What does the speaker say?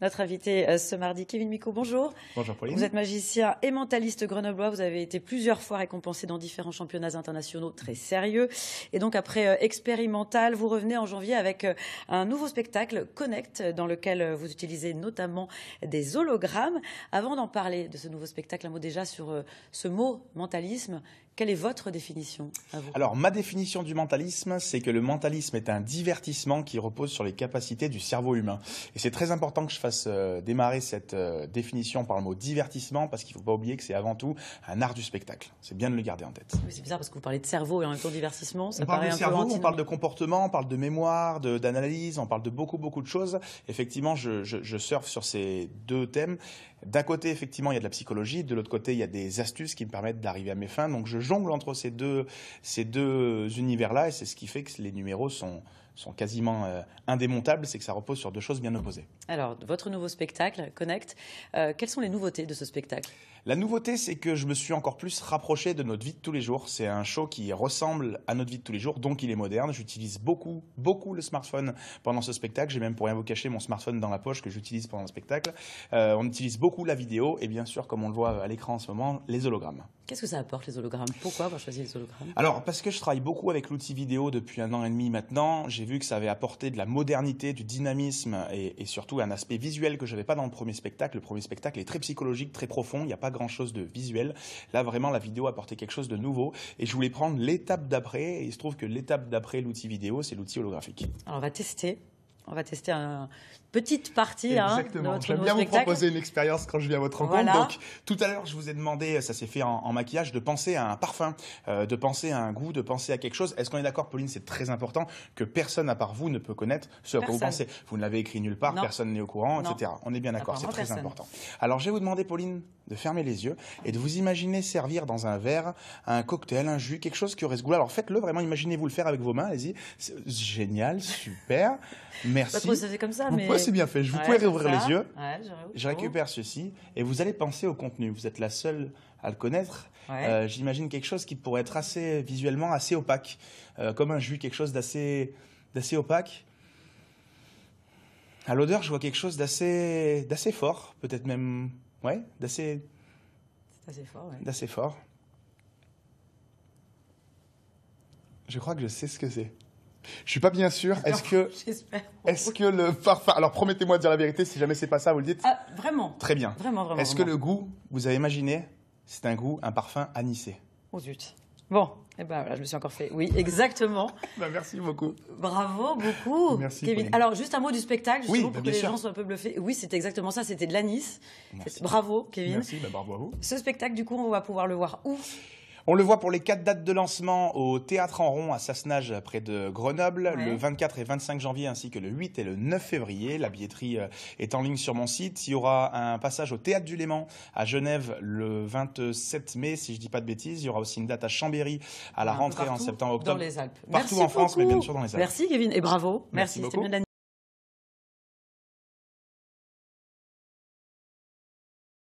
notre invité euh, ce mardi. Kevin Mico, bonjour. Bonjour Pauline. Vous êtes magicien et mentaliste grenoblois. Vous avez été plusieurs fois récompensé dans différents championnats internationaux très sérieux. Et donc après euh, expérimental, vous revenez en janvier avec euh, un nouveau spectacle, Connect, dans lequel vous utilisez notamment des hologrammes. Avant d'en parler de ce nouveau spectacle, un mot déjà sur ce mot mentalisme quelle est votre définition à vous Alors, ma définition du mentalisme, c'est que le mentalisme est un divertissement qui repose sur les capacités du cerveau humain. Et c'est très important que je fasse euh, démarrer cette euh, définition par le mot divertissement, parce qu'il ne faut pas oublier que c'est avant tout un art du spectacle. C'est bien de le garder en tête. Oui, c'est bizarre parce que vous parlez de cerveau et en même temps divertissement. on parle de cerveau, on parle de comportement, on parle de mémoire, d'analyse, on parle de beaucoup, beaucoup de choses. Effectivement, je, je, je surfe sur ces deux thèmes. D'un côté, effectivement, il y a de la psychologie. De l'autre côté, il y a des astuces qui me permettent d'arriver à mes fins. Donc, je jongle entre ces deux, ces deux univers-là et c'est ce qui fait que les numéros sont, sont quasiment euh, indémontables, c'est que ça repose sur deux choses bien opposées. Alors, votre nouveau spectacle, Connect, euh, quelles sont les nouveautés de ce spectacle La nouveauté, c'est que je me suis encore plus rapproché de notre vie de tous les jours. C'est un show qui ressemble à notre vie de tous les jours, donc il est moderne. J'utilise beaucoup, beaucoup le smartphone pendant ce spectacle. J'ai même pour rien vous cacher mon smartphone dans la poche que j'utilise pendant le spectacle. Euh, on utilise beaucoup la vidéo et bien sûr, comme on le voit à l'écran en ce moment, les hologrammes. Qu'est-ce que ça apporte les hologrammes Pourquoi avoir choisi les hologrammes Alors, parce que je travaille beaucoup avec l'outil vidéo depuis un an et demi maintenant. J'ai vu que ça avait apporté de la modernité, du dynamisme et, surtout un aspect visuel que je n'avais pas dans le premier spectacle. Le premier spectacle est très psychologique, très profond, il n'y a pas grand-chose de visuel. Là, vraiment, la vidéo a apporté quelque chose de nouveau et je voulais prendre l'étape d'après. Et il se trouve que l'étape d'après l'outil vidéo, c'est l'outil holographique. Alors, on va tester on va tester une petite partie. Hein, Exactement. Hein, J'aime bien vous proposer une expérience quand je viens à votre rencontre. Donc, tout à l'heure, je vous ai demandé, ça s'est fait en, maquillage, de penser à un parfum, euh, de penser à un goût, de penser à quelque chose. Est-ce qu'on est, d'accord, Pauline, c'est très important que personne à part vous ne peut connaître ce que vous pensez. Vous ne l'avez écrit nulle part, personne n'est au courant, etc. On est bien d'accord, c'est très important. Alors, je vais vous demander, Pauline, de fermer les yeux et de vous imaginer servir dans un verre un cocktail, un jus, quelque chose qui aurait ce goût. Alors, faites-le vraiment, imaginez-vous le faire avec vos mains, allez-y. Génial, super. Merci. comme ça, mais. c'est bien fait. Je vous ouais, pouvez réouvrir les yeux. je, récupère ceci et vous allez penser au contenu. Vous êtes la seule à le connaître. Euh, j'imagine quelque chose qui pourrait être assez visuellement assez opaque, euh, comme un jus, quelque chose d'assez d'assez opaque. À l'odeur, je vois quelque chose d'assez d'assez fort, peut-être même ouais, d'assez D'assez fort. Je crois que je sais ce que c'est. Je suis pas bien sûr. Est-ce que, est que le parfum. Alors promettez-moi de dire la vérité, si jamais c'est pas ça, vous le dites. Ah, vraiment. Très bien. Vraiment, vraiment. Est-ce que le goût, vous avez imaginé, c'est un goût, un parfum anisé Oh zut. Bon, eh ben voilà, je me suis encore fait. Oui, exactement. Bah, merci beaucoup. Bravo beaucoup, merci, Kevin. Alors, juste un mot du spectacle, justement, pour bah, que les gens soient un peu bluffés. Oui, c'est exactement ça, c'était de l'anis. Bravo, Kevin. Merci, bah, bravo à vous. Ce spectacle, du coup, on va pouvoir le voir où on le voit pour les quatre dates de lancement au Théâtre en Rond à Sassenage près de Grenoble, le 24 et 25 janvier ainsi que le 8 et le 9 février. La billetterie euh, est en ligne sur mon site. Il y aura un passage au Théâtre du Léman à Genève le 27 mai, si je dis pas de bêtises. Il y aura aussi une date à Chambéry à la rentrée en septembre-octobre. Dans les Alpes. Partout en France, mais bien sûr dans les Alpes. Merci Kevin et bravo. Merci, Merci